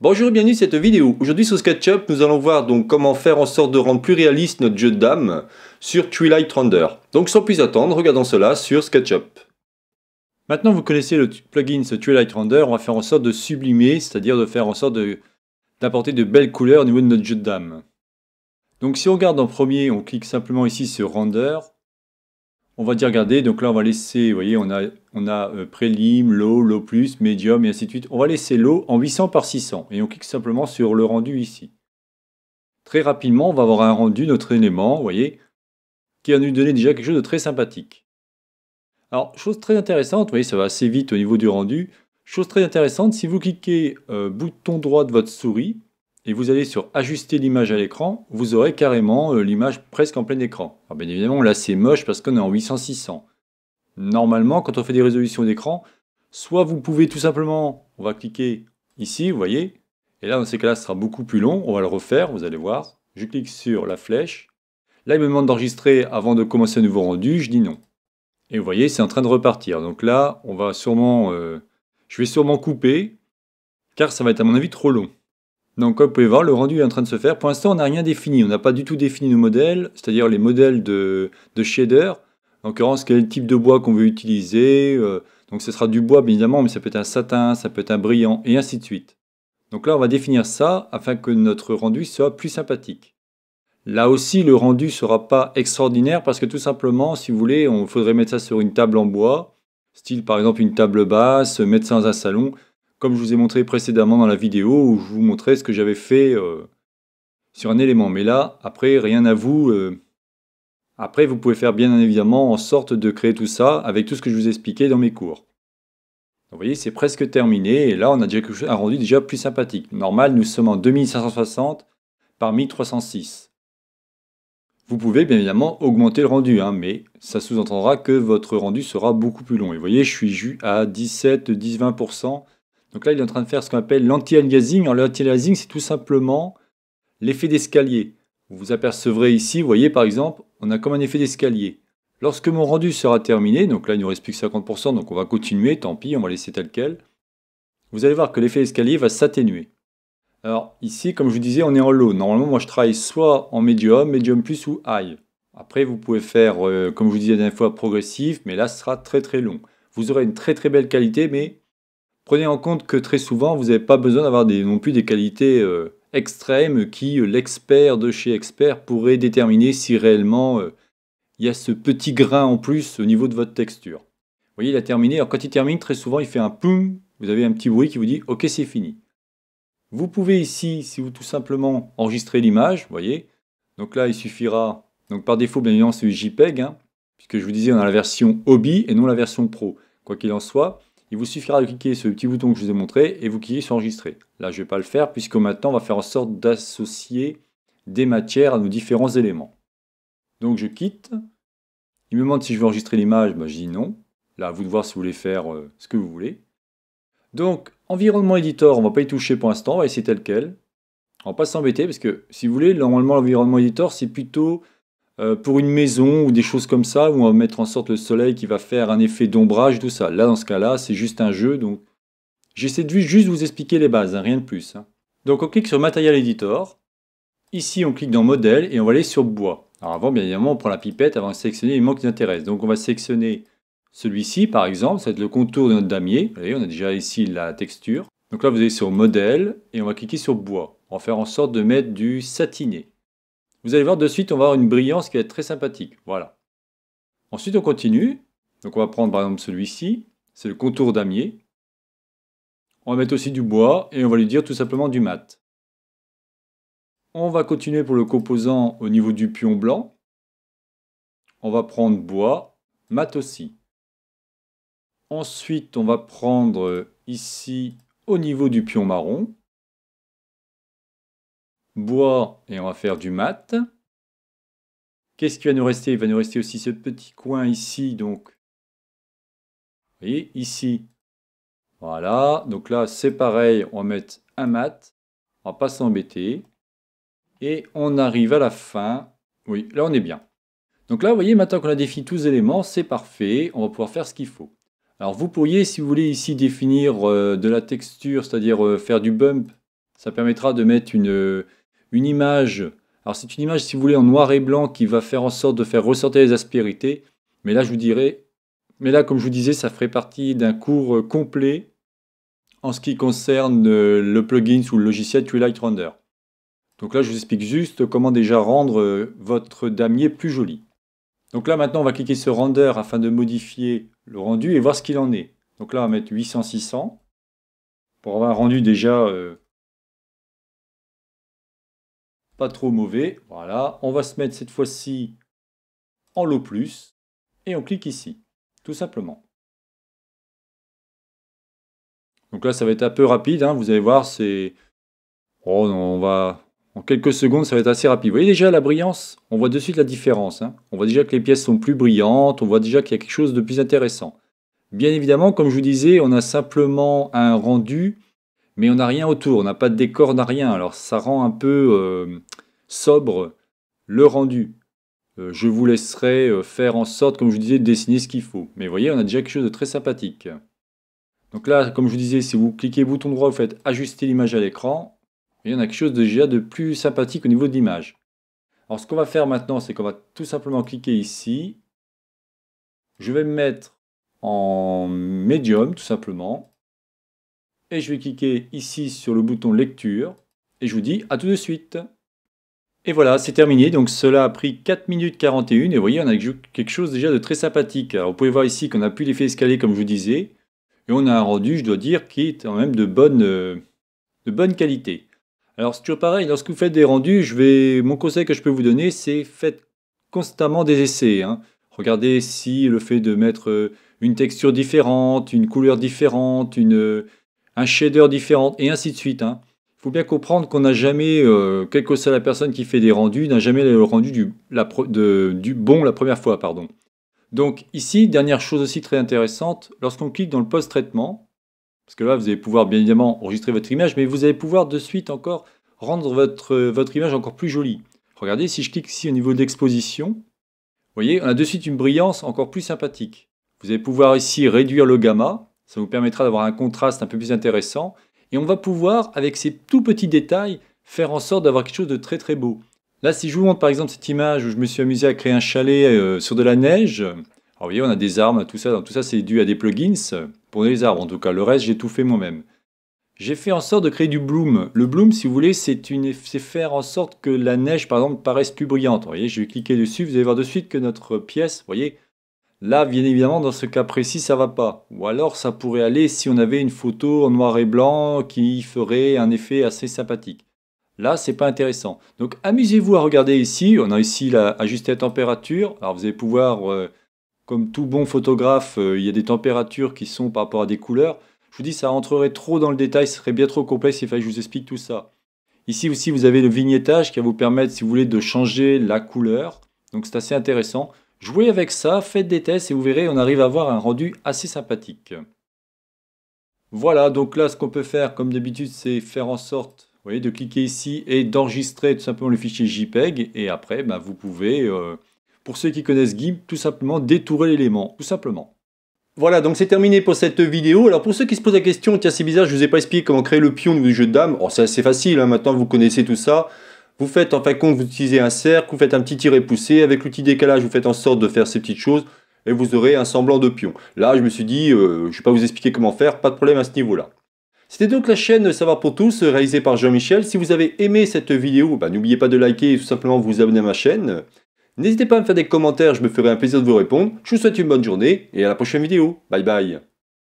Bonjour et bienvenue dans cette vidéo. Aujourd'hui sur SketchUp, nous allons voir donc comment faire en sorte de rendre plus réaliste notre jeu de dames sur Twilight Render. Donc sans plus attendre, regardons cela sur SketchUp. Maintenant vous connaissez le plugin ce Twilight Render, on va faire en sorte de sublimer, c'est-à-dire de faire en sorte d'apporter de, de belles couleurs au niveau de notre jeu de dames. Donc si on regarde en premier, on clique simplement ici sur Render. On va dire regarder, donc là on va laisser, vous voyez, on a on a euh, prélim, low, low plus, medium et ainsi de suite. On va laisser low en 800 par 600 et on clique simplement sur le rendu ici. Très rapidement, on va avoir un rendu, notre élément, vous voyez, qui va nous donner déjà quelque chose de très sympathique. Alors, chose très intéressante, vous voyez, ça va assez vite au niveau du rendu. Chose très intéressante, si vous cliquez euh, bouton droit de votre souris et vous allez sur ajuster l'image à l'écran, vous aurez carrément euh, l'image presque en plein écran. Alors, bien évidemment, là c'est moche parce qu'on est en 800-600. Normalement, quand on fait des résolutions d'écran, soit vous pouvez tout simplement, on va cliquer ici, vous voyez, et là dans ces cas-là, ce sera beaucoup plus long, on va le refaire, vous allez voir. Je clique sur la flèche. Là, il me demande d'enregistrer avant de commencer un nouveau rendu, je dis non. Et vous voyez, c'est en train de repartir. Donc là, on va sûrement, euh, je vais sûrement couper, car ça va être à mon avis trop long. Donc comme vous pouvez voir, le rendu est en train de se faire. Pour l'instant, on n'a rien défini. On n'a pas du tout défini nos modèles, c'est-à-dire les modèles de, de shader. En l'occurrence, quel type de bois qu'on veut utiliser. Euh, donc ce sera du bois, bien évidemment, mais ça peut être un satin, ça peut être un brillant, et ainsi de suite. Donc là, on va définir ça afin que notre rendu soit plus sympathique. Là aussi, le rendu ne sera pas extraordinaire parce que tout simplement, si vous voulez, on faudrait mettre ça sur une table en bois, style par exemple une table basse, mettre ça dans un salon, comme je vous ai montré précédemment dans la vidéo où je vous montrais ce que j'avais fait euh, sur un élément. Mais là, après, rien à vous. Euh, après, vous pouvez faire bien évidemment en sorte de créer tout ça avec tout ce que je vous expliquais dans mes cours. Vous voyez, c'est presque terminé, et là on a déjà un rendu déjà plus sympathique. Normal, nous sommes en 2560 par 1306. Vous pouvez bien évidemment augmenter le rendu, hein, mais ça sous-entendra que votre rendu sera beaucoup plus long. Et vous voyez, je suis à 17, 10, 20%. Donc là, il est en train de faire ce qu'on appelle l'anti-aliasing. Alors l'anti-aliasing, c'est tout simplement l'effet d'escalier. Vous vous apercevrez ici, vous voyez par exemple, on a comme un effet d'escalier. Lorsque mon rendu sera terminé, donc là il nous reste plus que 50%, donc on va continuer, tant pis, on va laisser tel quel. Vous allez voir que l'effet d'escalier va s'atténuer. Alors ici, comme je vous disais, on est en low. Normalement, moi je travaille soit en médium, médium plus ou high. Après, vous pouvez faire, euh, comme je vous disais la dernière fois, progressif, mais là ce sera très très long. Vous aurez une très très belle qualité, mais prenez en compte que très souvent, vous n'avez pas besoin d'avoir non plus des qualités... Euh, extrême qui, euh, l'expert de chez expert, pourrait déterminer si réellement euh, il y a ce petit grain en plus au niveau de votre texture. Vous voyez, il a terminé. Alors quand il termine, très souvent, il fait un poum. Vous avez un petit bruit qui vous dit OK, c'est fini. Vous pouvez ici, si vous tout simplement enregistrer l'image, vous voyez. Donc là, il suffira. Donc par défaut, bien évidemment, c'est JPEG, hein, puisque je vous disais, on a la version hobby et non la version pro. Quoi qu'il en soit, il vous suffira de cliquer sur le petit bouton que je vous ai montré et vous cliquez sur enregistrer. Là, je ne vais pas le faire puisque maintenant, on va faire en sorte d'associer des matières à nos différents éléments. Donc, je quitte. Il me demande si je veux enregistrer l'image. Bah, je dis non. Là, à vous de voir si vous voulez faire euh, ce que vous voulez. Donc, environnement éditeur, on ne va pas y toucher pour l'instant. On va tel quel. On ne va pas s'embêter parce que, si vous voulez, normalement, l'environnement éditeur, c'est plutôt euh, pour une maison ou des choses comme ça, où on va mettre en sorte le soleil qui va faire un effet d'ombrage, tout ça. Là, dans ce cas-là, c'est juste un jeu. Donc, j'essaie de juste vous expliquer les bases, hein, rien de plus. Hein. Donc, on clique sur Material Editor. Ici, on clique dans Modèle et on va aller sur Bois. Alors, avant, bien évidemment, on prend la pipette avant de sélectionner les mots qui nous intéressent. Donc, on va sélectionner celui-ci, par exemple. Ça va être le contour de notre damier. Vous voyez, on a déjà ici la texture. Donc là, vous allez sur Modèle et on va cliquer sur Bois. On va faire en sorte de mettre du satiné. Vous allez voir, de suite, on va avoir une brillance qui va être très sympathique. Voilà. Ensuite, on continue. Donc, on va prendre par exemple celui-ci. C'est le contour damier. On va mettre aussi du bois et on va lui dire tout simplement du mat. On va continuer pour le composant au niveau du pion blanc. On va prendre bois, mat aussi. Ensuite, on va prendre ici au niveau du pion marron bois et on va faire du mat. Qu'est-ce qui va nous rester Il va nous rester aussi ce petit coin ici, donc. Vous voyez, ici. Voilà, donc là c'est pareil, on va mettre un mat, on va pas s'embêter. Et on arrive à la fin. Oui, là on est bien. Donc là, vous voyez, maintenant qu'on a défini tous les éléments, c'est parfait, on va pouvoir faire ce qu'il faut. Alors vous pourriez, si vous voulez ici définir euh, de la texture, c'est-à-dire euh, faire du bump, ça permettra de mettre une, une image. Alors c'est une image, si vous voulez, en noir et blanc qui va faire en sorte de faire ressortir les aspérités. Mais là, je vous dirais, mais là, comme je vous disais, ça ferait partie d'un cours euh, complet en ce qui concerne euh, le plugin sous le logiciel Twilight Render. Donc là, je vous explique juste comment déjà rendre euh, votre damier plus joli. Donc là, maintenant, on va cliquer sur Render afin de modifier le rendu et voir ce qu'il en est. Donc là, on va mettre 800-600 pour avoir un rendu déjà pas trop mauvais. Voilà, on va se mettre cette fois-ci en lot plus et on clique ici, tout simplement. Donc là, ça va être un peu rapide, hein. vous allez voir, c'est... Oh, on va... En quelques secondes, ça va être assez rapide. Vous voyez déjà la brillance, on voit de suite la différence. Hein. On voit déjà que les pièces sont plus brillantes, on voit déjà qu'il y a quelque chose de plus intéressant. Bien évidemment, comme je vous disais, on a simplement un rendu mais on n'a rien autour, on n'a pas de décor, on n'a rien. Alors ça rend un peu euh, sobre le rendu. Euh, je vous laisserai euh, faire en sorte, comme je vous disais, de dessiner ce qu'il faut. Mais vous voyez, on a déjà quelque chose de très sympathique. Donc là, comme je vous disais, si vous cliquez bouton droit, vous faites ajuster l'image à l'écran. Et on a quelque chose de déjà de plus sympathique au niveau de l'image. Alors ce qu'on va faire maintenant, c'est qu'on va tout simplement cliquer ici. Je vais me mettre en médium, tout simplement et je vais cliquer ici sur le bouton lecture et je vous dis à tout de suite. Et voilà, c'est terminé. Donc cela a pris 4 minutes 41 et vous voyez, on a quelque chose déjà de très sympathique. Alors vous pouvez voir ici qu'on n'a plus l'effet escalier comme je vous disais et on a un rendu, je dois dire, qui est quand même de bonne, de bonne qualité. Alors c'est toujours pareil, lorsque vous faites des rendus, je vais, mon conseil que je peux vous donner, c'est faites constamment des essais. Hein. Regardez si le fait de mettre une texture différente, une couleur différente, une, un shader différent, et ainsi de suite. Il hein. faut bien comprendre qu'on n'a jamais, quel euh, quelle que soit la personne qui fait des rendus, n'a jamais le rendu du, bon la première fois. pardon. Donc ici, dernière chose aussi très intéressante, lorsqu'on clique dans le post-traitement, parce que là, vous allez pouvoir bien évidemment enregistrer votre image, mais vous allez pouvoir de suite encore rendre votre, votre image encore plus jolie. Regardez, si je clique ici au niveau de l'exposition, vous voyez, on a de suite une brillance encore plus sympathique. Vous allez pouvoir ici réduire le gamma, ça vous permettra d'avoir un contraste un peu plus intéressant. Et on va pouvoir, avec ces tout petits détails, faire en sorte d'avoir quelque chose de très très beau. Là, si je vous montre par exemple cette image où je me suis amusé à créer un chalet euh, sur de la neige, alors vous voyez, on a des arbres, tout ça, tout ça c'est dû à des plugins, pour les arbres en tout cas, le reste j'ai tout fait moi-même. J'ai fait en sorte de créer du bloom. Le bloom, si vous voulez, c'est faire en sorte que la neige, par exemple, paraisse plus brillante. Vous voyez, je vais cliquer dessus, vous allez voir de suite que notre pièce, vous voyez, Là, bien évidemment, dans ce cas précis, ça va pas. Ou alors, ça pourrait aller si on avait une photo en noir et blanc qui ferait un effet assez sympathique. Là, c'est pas intéressant. Donc, amusez-vous à regarder ici. On a ici la, ajuster la température. Alors, vous allez pouvoir, euh, comme tout bon photographe, euh, il y a des températures qui sont par rapport à des couleurs. Je vous dis, ça rentrerait trop dans le détail, ce serait bien trop complexe. Il fallait que je vous explique tout ça. Ici aussi, vous avez le vignettage qui va vous permettre, si vous voulez, de changer la couleur. Donc, c'est assez intéressant. Jouez avec ça, faites des tests et vous verrez, on arrive à avoir un rendu assez sympathique. Voilà, donc là, ce qu'on peut faire, comme d'habitude, c'est faire en sorte vous voyez, de cliquer ici et d'enregistrer tout simplement le fichier JPEG. Et après, ben, vous pouvez, euh, pour ceux qui connaissent GIMP, tout simplement détourer l'élément, tout simplement. Voilà, donc c'est terminé pour cette vidéo. Alors pour ceux qui se posent la question, tiens c'est bizarre, je ne vous ai pas expliqué comment créer le pion du jeu de dame. Oh, c'est assez facile, hein, maintenant vous connaissez tout ça. Vous faites en fin de compte, vous utilisez un cercle, vous faites un petit tiré poussé, avec l'outil décalage, vous faites en sorte de faire ces petites choses, et vous aurez un semblant de pion. Là, je me suis dit, euh, je ne vais pas vous expliquer comment faire, pas de problème à ce niveau-là. C'était donc la chaîne Savoir pour tous, réalisée par Jean-Michel. Si vous avez aimé cette vidéo, bah, n'oubliez pas de liker et tout simplement vous abonner à ma chaîne. N'hésitez pas à me faire des commentaires, je me ferai un plaisir de vous répondre. Je vous souhaite une bonne journée et à la prochaine vidéo. Bye bye